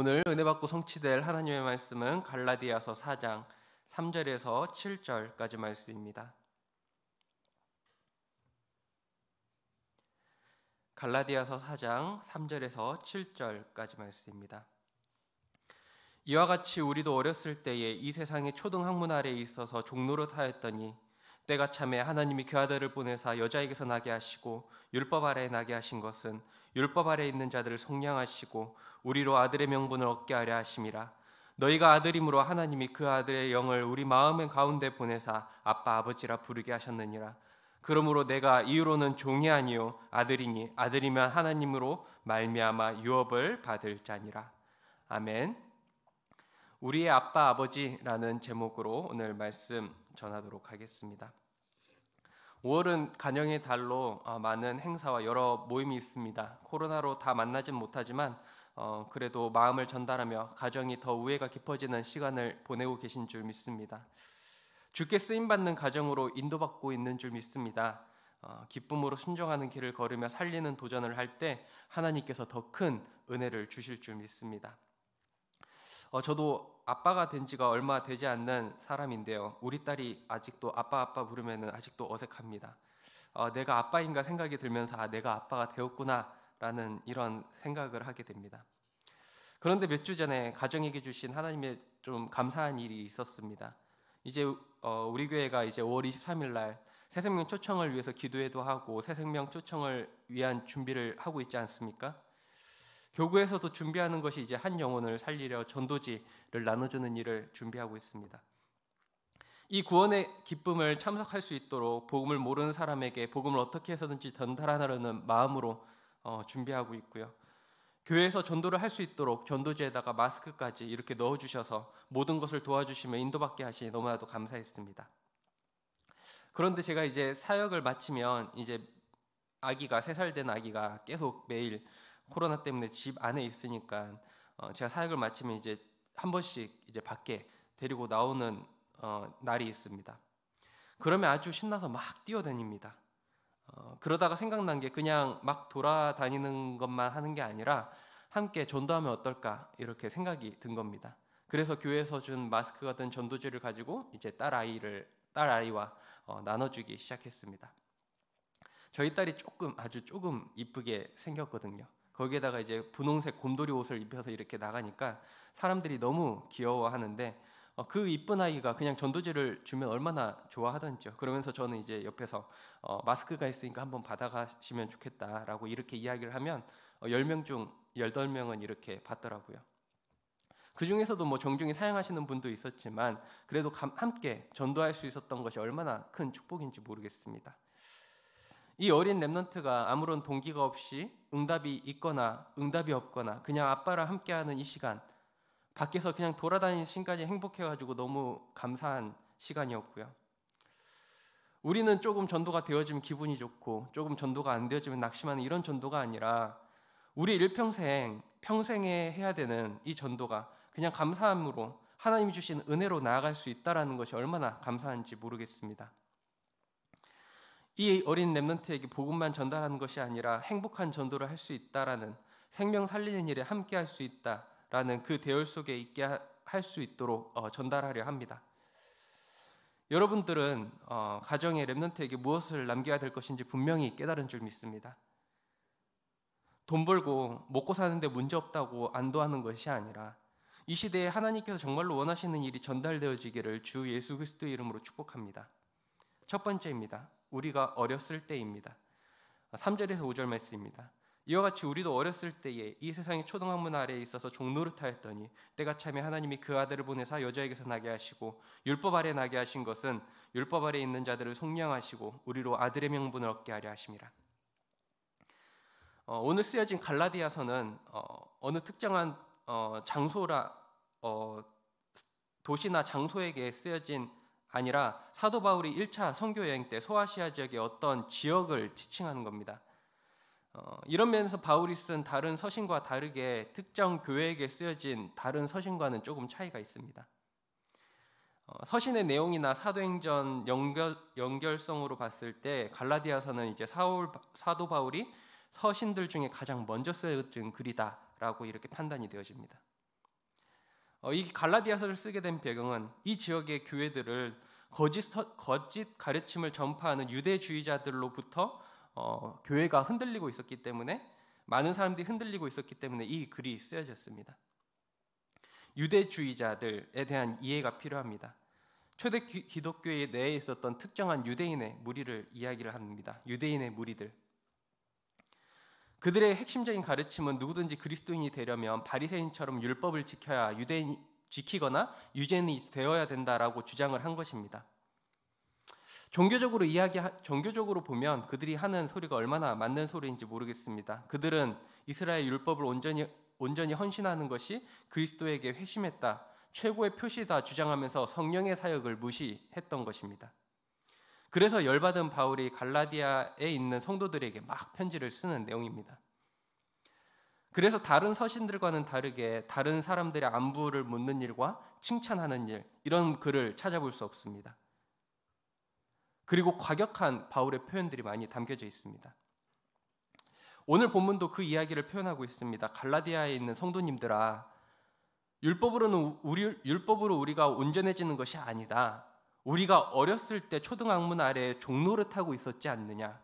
오늘 은혜 받고 성취될 하나님의 말씀은 갈라디아서 4장 3절에서 7절까지 말씀입니다. 갈라디아서 4장 3절에서 7절까지 말씀입니다. 이와 같이 우리도 어렸을 때에 이 세상의 초등 학문 아래에 있어서 종로를 타였더니 때가 참에 하나님이 그 아들을 보내사 여자에게서 나게 하시고 율법 아래에 나게 하신 것은 율법 아래에 있는 자들을 속량하시고 우리로 아들의 명분을 얻게 하려 하심이라 너희가 아들임으로 하나님이 그 아들의 영을 우리 마음의 가운데 보내사 아빠 아버지라 부르게 하셨느니라 그러므로 내가 이후로는 종이 아니요 아들이니 아들이면 하나님으로 말미암아 유업을 받을 자니라 아멘 우리의 아빠 아버지라는 제목으로 오늘 말씀 전하도록 하겠습니다. 5월은 간영의 달로 어, 많은 행사와 여러 모임이 있습니다. 코로나로 다 만나진 못하지만 어, 그래도 마음을 전달하며 가정이 더 우애가 깊어지는 시간을 보내고 계신 줄 믿습니다. 주께 쓰임 받는 가정으로 인도받고 있는 줄 믿습니다. 어, 기쁨으로 순종하는 길을 걸으며 살리는 도전을 할 때 하나님께서 더 큰 은혜를 주실 줄 믿습니다. 어, 저도 아빠가 된 지가 얼마 되지 않는 사람인데요. 우리 딸이 아직도 아빠 아빠 부르면은 아직도 어색합니다. 어, 내가 아빠인가 생각이 들면서 아 내가 아빠가 되었구나라는 이런 생각을 하게 됩니다. 그런데 몇 주 전에 가정에게 주신 하나님의 좀 감사한 일이 있었습니다. 이제 어, 우리 교회가 이제 5월 23일 날 새생명 초청을 위해서 기도회도 하고 새생명 초청을 위한 준비를 하고 있지 않습니까? 교구에서도 준비하는 것이 이제 한 영혼을 살리려 전도지를 나눠주는 일을 준비하고 있습니다. 이 구원의 기쁨을 참석할 수 있도록 복음을 모르는 사람에게 복음을 어떻게 해서든지 전달하려는 마음으로 어, 준비하고 있고요. 교회에서 전도를 할 수 있도록 전도지에다가 마스크까지 이렇게 넣어주셔서 모든 것을 도와주시며 인도받게 하시니 너무나도 감사했습니다. 그런데 제가 이제 사역을 마치면 이제 아기가 세 살 된 아기가 계속 매일 코로나 때문에 집 안에 있으니까 어, 제가 사역을 마치면 이제 한 번씩 이제 밖에 데리고 나오는 어, 날이 있습니다. 그러면 아주 신나서 막 뛰어다닙니다. 어, 그러다가 생각난 게 그냥 막 돌아다니는 것만 하는 게 아니라 함께 전도하면 어떨까 이렇게 생각이 든 겁니다. 그래서 교회에서 준 마스크 같은 전도지를 가지고 이제 딸 아이를 딸 아이와 어, 나눠주기 시작했습니다. 저희 딸이 조금 아주 조금 이쁘게 생겼거든요. 거기에다가 이제 분홍색 곰돌이 옷을 입혀서 이렇게 나가니까 사람들이 너무 귀여워하는데 어, 그 이쁜 아이가 그냥 전도지를 주면 얼마나 좋아하던지요. 그러면서 저는 이제 옆에서 어, 마스크가 있으니까 한번 받아가시면 좋겠다라고 이렇게 이야기를 하면 어, 10명 중 18명은 이렇게 받더라고요. 그 중에서도 뭐 정중히 사용하시는 분도 있었지만 그래도 함께 전도할 수 있었던 것이 얼마나 큰 축복인지 모르겠습니다. 이 어린 랩넌트가 아무런 동기가 없이 응답이 있거나 응답이 없거나 그냥 아빠랑 함께하는 이 시간 밖에서 그냥 돌아다니는 시간까지 행복해가지고 너무 감사한 시간이었고요. 우리는 조금 전도가 되어지면 기분이 좋고 조금 전도가 안 되어지면 낙심하는 이런 전도가 아니라 우리 일평생 평생에 해야 되는 이 전도가 그냥 감사함으로 하나님이 주신 은혜로 나아갈 수 있다라는 것이 얼마나 감사한지 모르겠습니다. 이 어린 렘넌트에게 복음만 전달하는 것이 아니라 행복한 전도를 할 수 있다라는 생명 살리는 일에 함께 할 수 있다라는 그 대열 속에 있게 할 수 있도록 어, 전달하려 합니다. 여러분들은 어, 가정의 렘넌트에게 무엇을 남겨야 될 것인지 분명히 깨달은 줄 믿습니다. 돈 벌고 먹고 사는데 문제 없다고 안도하는 것이 아니라 이 시대에 하나님께서 정말로 원하시는 일이 전달되어지기를 주 예수 그리스도의 이름으로 축복합니다. 첫 번째입니다. 우리가 어렸을 때입니다. 3절에서 5절 말씀입니다. 이와 같이 우리도 어렸을 때에 이 세상의 초등학문 아래에 있어서 종노릇하였더니 때가 참에 하나님이 그 아들을 보내사 여자에게서 나게 하시고 율법 아래 나게 하신 것은 율법 아래 있는 자들을 속량하시고 우리로 아들의 명분을 얻게 하려 하심이라. 어, 오늘 쓰여진 갈라디아서는 어, 느 특정한 어, 장소라 어, 도시나 장소에게 쓰여진 아니라 사도 바울이 1차 선교 여행 때 소아시아 지역의 어떤 지역을 지칭하는 겁니다. 어, 이런 면에서 바울이 쓴 다른 서신과 다르게 특정 교회에게 쓰여진 다른 서신과는 조금 차이가 있습니다. 어, 서신의 내용이나 사도행전 연결, 연결성으로 봤을 때 갈라디아서는 이제 사울, 사도 바울이 서신들 중에 가장 먼저 쓰여진 글이다라고 이렇게 판단이 되어집니다. 어, 이 갈라디아서를 쓰게 된 배경은 이 지역의 교회들을 거짓, 거짓 가르침을 전파하는 유대주의자들로부터 어, 교회가 흔들리고 있었기 때문에 많은 사람들이 흔들리고 있었기 때문에 이 글이 쓰여졌습니다. 유대주의자들에 대한 이해가 필요합니다. 초대 기독교의 내에 있었던 특정한 유대인의 무리를 이야기를 합니다. 유대인의 무리들. 그들의 핵심적인 가르침은 누구든지 그리스도인이 되려면 바리새인처럼 율법을 지켜야 유대인 지키거나 유대인이 되어야 된다라고 주장을 한 것입니다. 종교적으로 이야기 종교적으로 보면 그들이 하는 소리가 얼마나 맞는 소리인지 모르겠습니다. 그들은 이스라엘 율법을 온전히 온전히 헌신하는 것이 그리스도에게 회심했다. 최고의 표시다 주장하면서 성령의 사역을 무시했던 것입니다. 그래서 열받은 바울이 갈라디아에 있는 성도들에게 막 편지를 쓰는 내용입니다. 그래서 다른 서신들과는 다르게 다른 사람들의 안부를 묻는 일과 칭찬하는 일 이런 글을 찾아볼 수 없습니다. 그리고 과격한 바울의 표현들이 많이 담겨져 있습니다. 오늘 본문도 그 이야기를 표현하고 있습니다. 갈라디아에 있는 성도님들아 율법으로는 우리 율법으로 우리가 온전해지는 것이 아니다. 우리가 어렸을 때 초등학문 아래 에 종로를 타고 있었지 않느냐?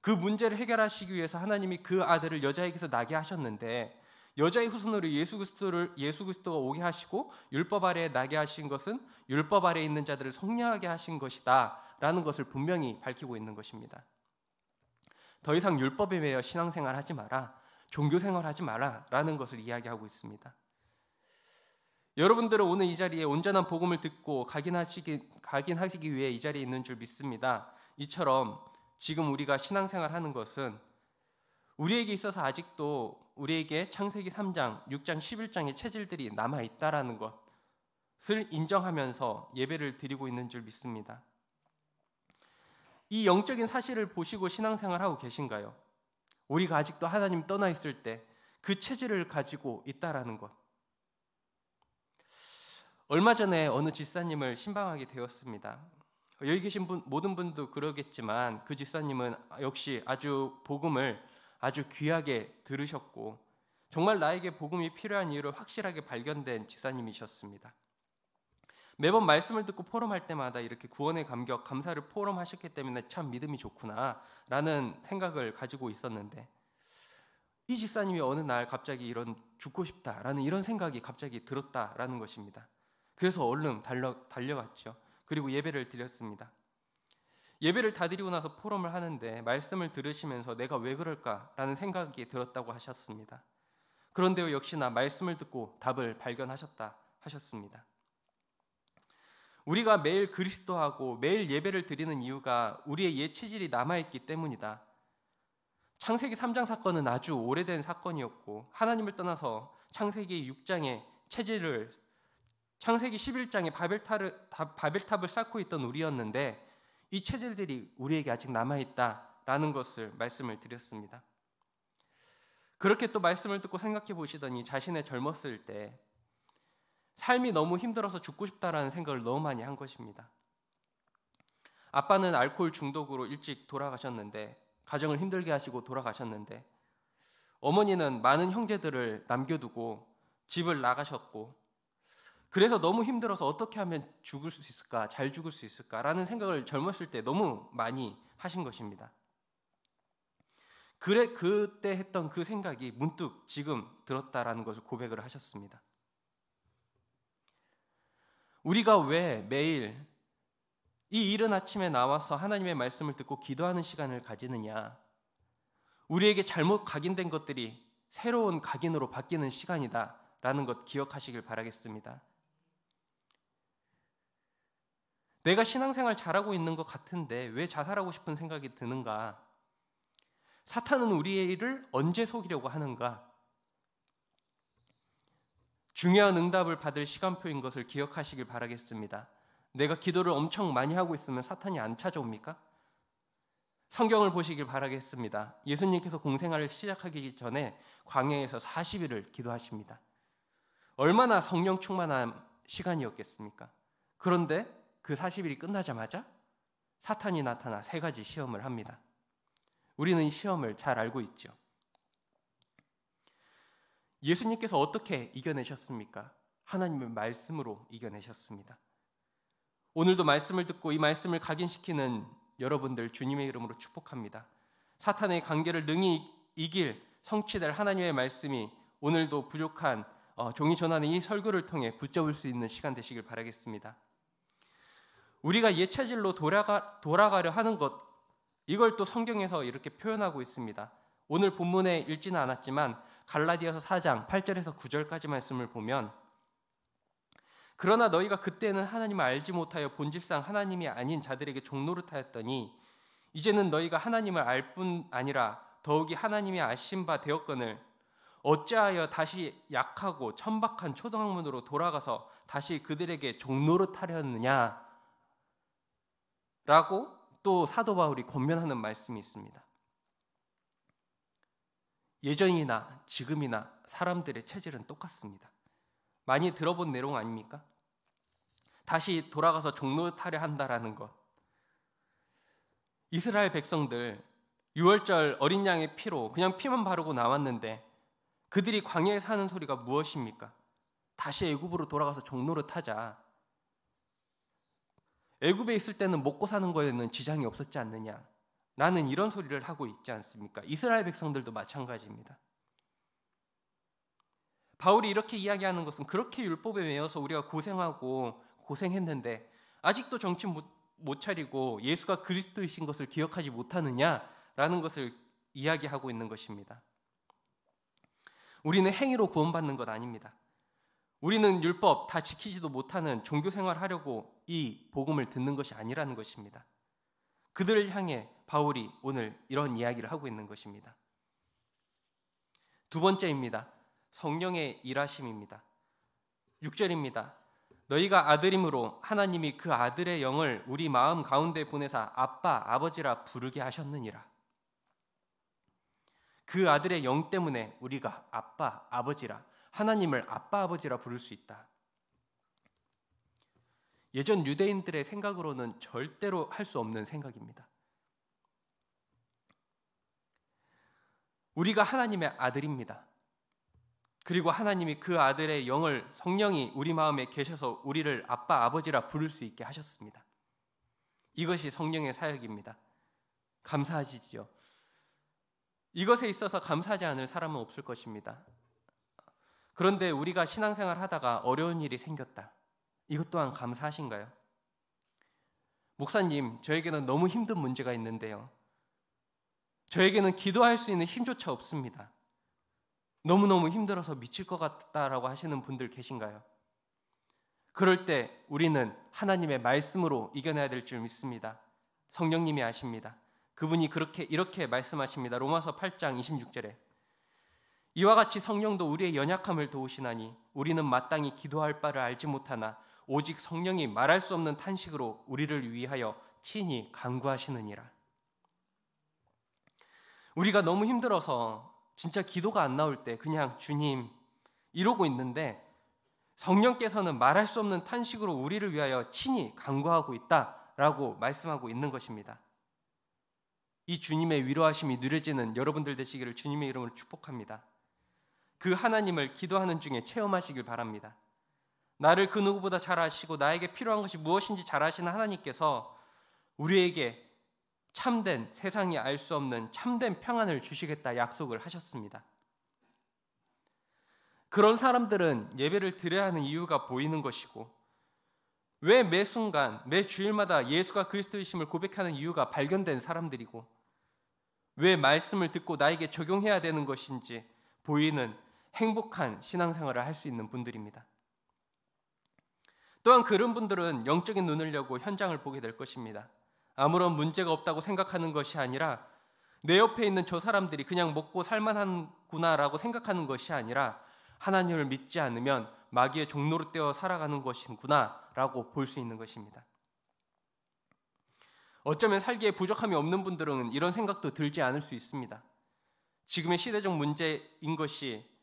그 문제를 해결하시기 위해서 하나님이 그 아들을 여자에게서 나게 하셨는데 여자의 후손으로 예수 그리스도를 예수 그리스도가 오게 하시고 율법 아래 에 나게 하신 것은 율법 아래 에 있는 자들을 성량하게 하신 것이다라는 것을 분명히 밝히고 있는 것입니다. 더 이상 율법에 매여 신앙생활 하지 마라. 종교생활 하지 마라라는 것을 이야기하고 있습니다. 여러분들은 오늘 이 자리에 온전한 복음을 듣고 각인하시기, 각인하시기 위해 이 자리에 있는 줄 믿습니다. 이처럼 지금 우리가 신앙생활 하는 것은 우리에게 있어서 아직도 우리에게 창세기 3장, 6장, 11장의 체질들이 남아 있다라는 것을 인정하면서 예배를 드리고 있는 줄 믿습니다. 이 영적인 사실을 보시고 신앙생활하고 계신가요? 우리가 아직도 하나님 떠나 있을 때 그 체질을 가지고 있다라는 것. 얼마 전에 어느 집사님을 신방하게 되었습니다. 여기 계신 분, 모든 분도 그러겠지만 그 집사님은 역시 아주 복음을 아주 귀하게 들으셨고 정말 나에게 복음이 필요한 이유를 확실하게 발견된 집사님이셨습니다. 매번 말씀을 듣고 포럼할 때마다 이렇게 구원의 감격, 감사를 포럼하셨기 때문에 참 믿음이 좋구나라는 생각을 가지고 있었는데 이 집사님이 어느 날 갑자기 이런 죽고 싶다라는 이런 생각이 갑자기 들었다라는 것입니다. 그래서 얼른 달려, 달려갔죠. 그리고 예배를 드렸습니다. 예배를 다 드리고 나서 포럼을 하는데 말씀을 들으시면서 내가 왜 그럴까라는 생각이 들었다고 하셨습니다. 그런데요 역시나 말씀을 듣고 답을 발견하셨다 하셨습니다. 우리가 매일 그리스도하고 매일 예배를 드리는 이유가 우리의 예치질이 남아있기 때문이다. 창세기 3장 사건은 아주 오래된 사건이었고 하나님을 떠나서 창세기 6장의 체질을 창세기 11장에 바벨탑을, 바벨탑을 쌓고 있던 우리였는데 이 체질들이 우리에게 아직 남아 있다라는 것을 말씀을 드렸습니다. 그렇게 또 말씀을 듣고 생각해 보시더니 자신의 젊었을 때 삶이 너무 힘들어서 죽고 싶다라는 생각을 너무 많이 한 것입니다. 아빠는 알코올 중독으로 일찍 돌아가셨는데 가정을 힘들게 하시고 돌아가셨는데 어머니는 많은 형제들을 남겨두고 집을 나가셨고 그래서 너무 힘들어서 어떻게 하면 죽을 수 있을까, 잘 죽을 수 있을까라는 생각을 젊었을 때 너무 많이 하신 것입니다. 그래 그때 했던 그 생각이 문득 지금 들었다라는 것을 고백을 하셨습니다. 우리가 왜 매일 이 이른 아침에 나와서 하나님의 말씀을 듣고 기도하는 시간을 가지느냐? 우리에게 잘못 각인된 것들이 새로운 각인으로 바뀌는 시간이다라는 것 기억하시길 바라겠습니다. 내가 신앙생활 잘하고 있는 것 같은데 왜 자살하고 싶은 생각이 드는가? 사탄은 우리의 일을 언제 속이려고 하는가? 중요한 응답을 받을 시간표인 것을 기억하시길 바라겠습니다. 내가 기도를 엄청 많이 하고 있으면 사탄이 안 찾아옵니까? 성경을 보시길 바라겠습니다. 예수님께서 공생활을 시작하기 전에 광야에서 40일을 기도하십니다. 얼마나 성령 충만한 시간이었겠습니까? 그런데 그 40일이 끝나자마자 사탄이 나타나 세 가지 시험을 합니다. 우리는 시험을 잘 알고 있죠. 예수님께서 어떻게 이겨내셨습니까? 하나님의 말씀으로 이겨내셨습니다. 오늘도 말씀을 듣고 이 말씀을 각인시키는 여러분들 주님의 이름으로 축복합니다. 사탄의 관계를 능히 이길 성취될 하나님의 말씀이 오늘도 부족한 어, 종이 전하는 이 설교를 통해 붙잡을 수 있는 시간 되시길 바라겠습니다. 우리가 예체질로 돌아가, 돌아가려 하는 것 이걸 또 성경에서 이렇게 표현하고 있습니다. 오늘 본문에 읽지는 않았지만 갈라디아서 4장 8절에서 9절까지 말씀을 보면 그러나 너희가 그때는 하나님을 알지 못하여 본질상 하나님이 아닌 자들에게 종노릇하였더니 이제는 너희가 하나님을 알 뿐 아니라 더욱이 하나님이 아신 바 되었거늘 어찌하여 다시 약하고 천박한 초등학문으로 돌아가서 다시 그들에게 종노릇하려느냐 라고 또 사도 바울이 권면하는 말씀이 있습니다. 예전이나 지금이나 사람들의 체질은 똑같습니다. 많이 들어본 내용 아닙니까? 다시 돌아가서 종로 타려 한다라는 것. 이스라엘 백성들 6월절 어린 양의 피로 그냥 피만 바르고 나왔는데 그들이 광야에 사는 소리가 무엇입니까? 다시 애굽으로 돌아가서 종로를 타자. 애굽에 있을 때는 먹고 사는 거에는 지장이 없었지 않느냐. 나는 이런 소리를 하고 있지 않습니까? 이스라엘 백성들도 마찬가지입니다. 바울이 이렇게 이야기하는 것은 그렇게 율법에 매여서 우리가 고생하고 고생했는데 아직도 정신 못, 못 차리고 예수가 그리스도이신 것을 기억하지 못하느냐라는 것을 이야기하고 있는 것입니다. 우리는 행위로 구원받는 것 아닙니다. 우리는 율법 다 지키지도 못하는 종교 생활 하려고 이 복음을 듣는 것이 아니라는 것입니다. 그들을 향해 바울이 오늘 이런 이야기를 하고 있는 것입니다. 두 번째입니다. 성령의 일하심입니다. 6절입니다. 너희가 아들임으로 하나님이 그 아들의 영을 우리 마음 가운데 보내사 아빠 아버지라 부르게 하셨느니라. 그 아들의 영 때문에 우리가 아빠 아버지라 하나님을 아빠 아버지라 부를 수 있다. 예전 유대인들의 생각으로는 절대로 할 수 없는 생각입니다. 우리가 하나님의 아들입니다. 그리고 하나님이 그 아들의 영을 성령이 우리 마음에 계셔서 우리를 아빠 아버지라 부를 수 있게 하셨습니다. 이것이 성령의 사역입니다. 감사하시지요. 이것에 있어서 감사하지 않을 사람은 없을 것입니다. 그런데 우리가 신앙생활 하다가 어려운 일이 생겼다. 이것 또한 감사하신가요? 목사님, 저에게는 너무 힘든 문제가 있는데요. 저에게는 기도할 수 있는 힘조차 없습니다. 너무너무 힘들어서 미칠 것 같다라고 하시는 분들 계신가요? 그럴 때 우리는 하나님의 말씀으로 이겨내야 될 줄 믿습니다. 성령님이 아십니다. 그분이 그렇게 이렇게 말씀하십니다. 로마서 8장 26절에 이와 같이 성령도 우리의 연약함을 도우시나니 우리는 마땅히 기도할 바를 알지 못하나 오직 성령이 말할 수 없는 탄식으로 우리를 위하여 친히 간구하시느니라. 우리가 너무 힘들어서 진짜 기도가 안 나올 때 그냥 주님 이러고 있는데 성령께서는 말할 수 없는 탄식으로 우리를 위하여 친히 간구하고 있다라고 말씀하고 있는 것입니다. 이 주님의 위로하심이 누려지는 여러분들 되시기를 주님의 이름으로 축복합니다. 그 하나님을 기도하는 중에 체험하시길 바랍니다. 나를 그 누구보다 잘 아시고 나에게 필요한 것이 무엇인지 잘 아시는 하나님께서 우리에게 참된 세상이 알 수 없는 참된 평안을 주시겠다 약속을 하셨습니다. 그런 사람들은 예배를 드려야 하는 이유가 보이는 것이고 왜 매 순간 매 주일마다 예수가 그리스도이심을 고백하는 이유가 발견된 사람들이고 왜 말씀을 듣고 나에게 적용해야 되는 것인지 보이는 행복한 신앙생활을 할 수 있는 분들입니다. 또한 그런 분들은 영적인 눈을 열고 현장을 보게 될 것입니다. 아무런 문제가 없다고 생각하는 것이 아니라 내 옆에 있는 저 사람들이 그냥 먹고 살만한구나라고 생각하는 것이 아니라 하나님을 믿지 않으면 마귀의 종로로 떼어 살아가는 것이구나라고 볼 수 있는 것입니다. 어쩌면 살기에 부족함이 없는 분들은 이런 생각도 들지 않을 수 있습니다. 지금의 시대적 문제인 것이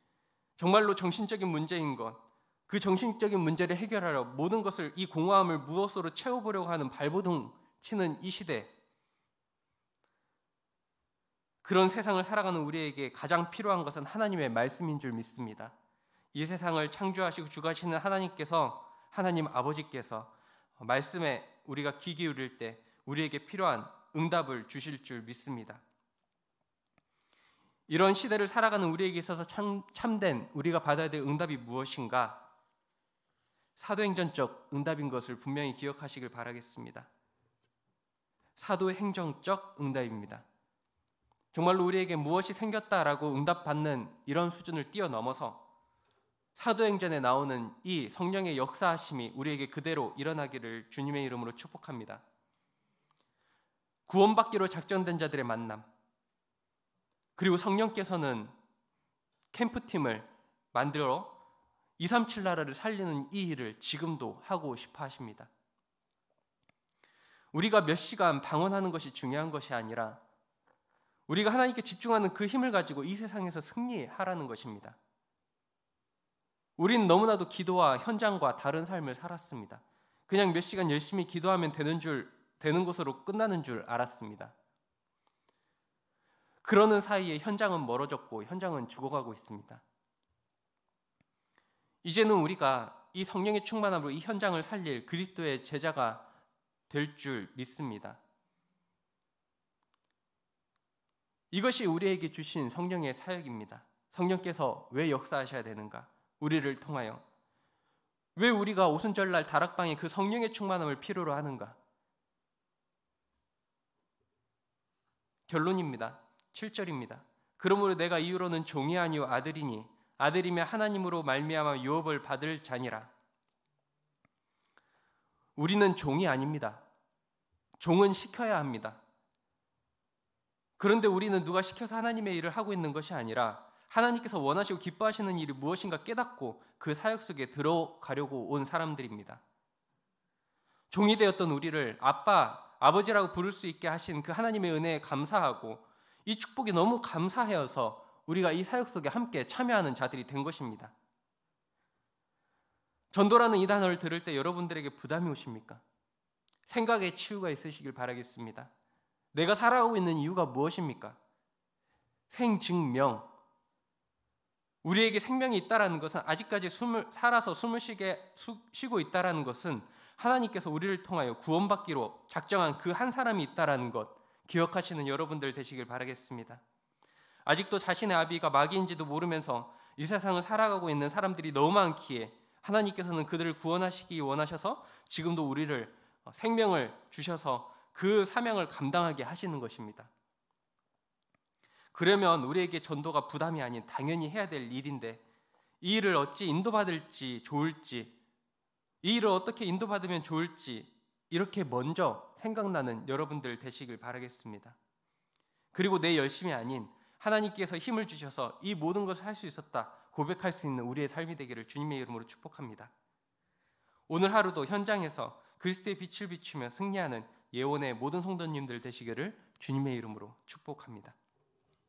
정말로 정신적인 문제인 것, 그 정신적인 문제를 해결하려 모든 것을 이 공허함을 무엇으로 채워보려고 하는 발버둥 치는 이 시대, 그런 세상을 살아가는 우리에게 가장 필요한 것은 하나님의 말씀인 줄 믿습니다. 이 세상을 창조하시고 주가시는 하나님께서 하나님 아버지께서 말씀에 우리가 귀 기울일 때 우리에게 필요한 응답을 주실 줄 믿습니다. 이런 시대를 살아가는 우리에게 있어서 참, 참된 우리가 받아야 될 응답이 무엇인가? 사도행전적 응답인 것을 분명히 기억하시길 바라겠습니다. 사도행정적 응답입니다. 정말로 우리에게 무엇이 생겼다라고 응답받는 이런 수준을 뛰어넘어서 사도행전에 나오는 이 성령의 역사하심이 우리에게 그대로 일어나기를 주님의 이름으로 축복합니다. 구원받기로 작정된 자들의 만남, 그리고 성령께서는 캠프팀을 만들어 237 나라를 살리는 이 일을 지금도 하고 싶어 하십니다. 우리가 몇 시간 방언하는 것이 중요한 것이 아니라 우리가 하나님께 집중하는 그 힘을 가지고 이 세상에서 승리하라는 것입니다. 우린 너무나도 기도와 현장과 다른 삶을 살았습니다. 그냥 몇 시간 열심히 기도하면 되는 줄 되는 것으로 끝나는 줄 알았습니다. 그러는 사이에 현장은 멀어졌고 현장은 죽어가고 있습니다. 이제는 우리가 이 성령의 충만함으로 이 현장을 살릴 그리스도의 제자가 될 줄 믿습니다. 이것이 우리에게 주신 성령의 사역입니다. 성령께서 왜 역사하셔야 되는가? 우리를 통하여 왜 우리가 오순절날 다락방에 그 성령의 충만함을 필요로 하는가? 결론입니다. 7절입니다. 그러므로 내가 이후로는 종이 아니요 아들이니 아들이며 하나님으로 말미암아 유업을 받을 자니라. 우리는 종이 아닙니다. 종은 시켜야 합니다. 그런데 우리는 누가 시켜서 하나님의 일을 하고 있는 것이 아니라 하나님께서 원하시고 기뻐하시는 일이 무엇인가 깨닫고 그 사역 속에 들어가려고 온 사람들입니다. 종이 되었던 우리를 아빠, 아버지라고 부를 수 있게 하신 그 하나님의 은혜에 감사하고 이 축복이 너무 감사하여서 우리가 이 사역 속에 함께 참여하는 자들이 된 것입니다. 전도라는 이 단어를 들을 때 여러분들에게 부담이 오십니까? 생각의 치유가 있으시길 바라겠습니다. 내가 살아가고 있는 이유가 무엇입니까? 생증명. 우리에게 생명이 있다라는 것은 아직까지 숨을 살아서 숨을 쉬게 수, 쉬고 있다라는 것은 하나님께서 우리를 통하여 구원받기로 작정한 그 한 사람이 있다라는 것. 기억하시는 여러분들 되시길 바라겠습니다. 아직도 자신의 아비가 마귀인지도 모르면서 이 세상을 살아가고 있는 사람들이 너무 많기에 하나님께서는 그들을 구원하시기 원하셔서 지금도 우리를 어, 생명을 주셔서 그 사명을 감당하게 하시는 것입니다. 그러면 우리에게 전도가 부담이 아닌 당연히 해야 될 일인데 이 일을 어찌 인도받을지 좋을지 이 일을 어떻게 인도받으면 좋을지 이렇게 먼저 생각나는 여러분들 되시길 바라겠습니다. 그리고 내 열심이 아닌 하나님께서 힘을 주셔서 이 모든 것을 할 수 있었다 고백할 수 있는 우리의 삶이 되기를 주님의 이름으로 축복합니다. 오늘 하루도 현장에서 그리스도의 빛을 비추며 승리하는 예원의 모든 성도님들 되시기를 주님의 이름으로 축복합니다.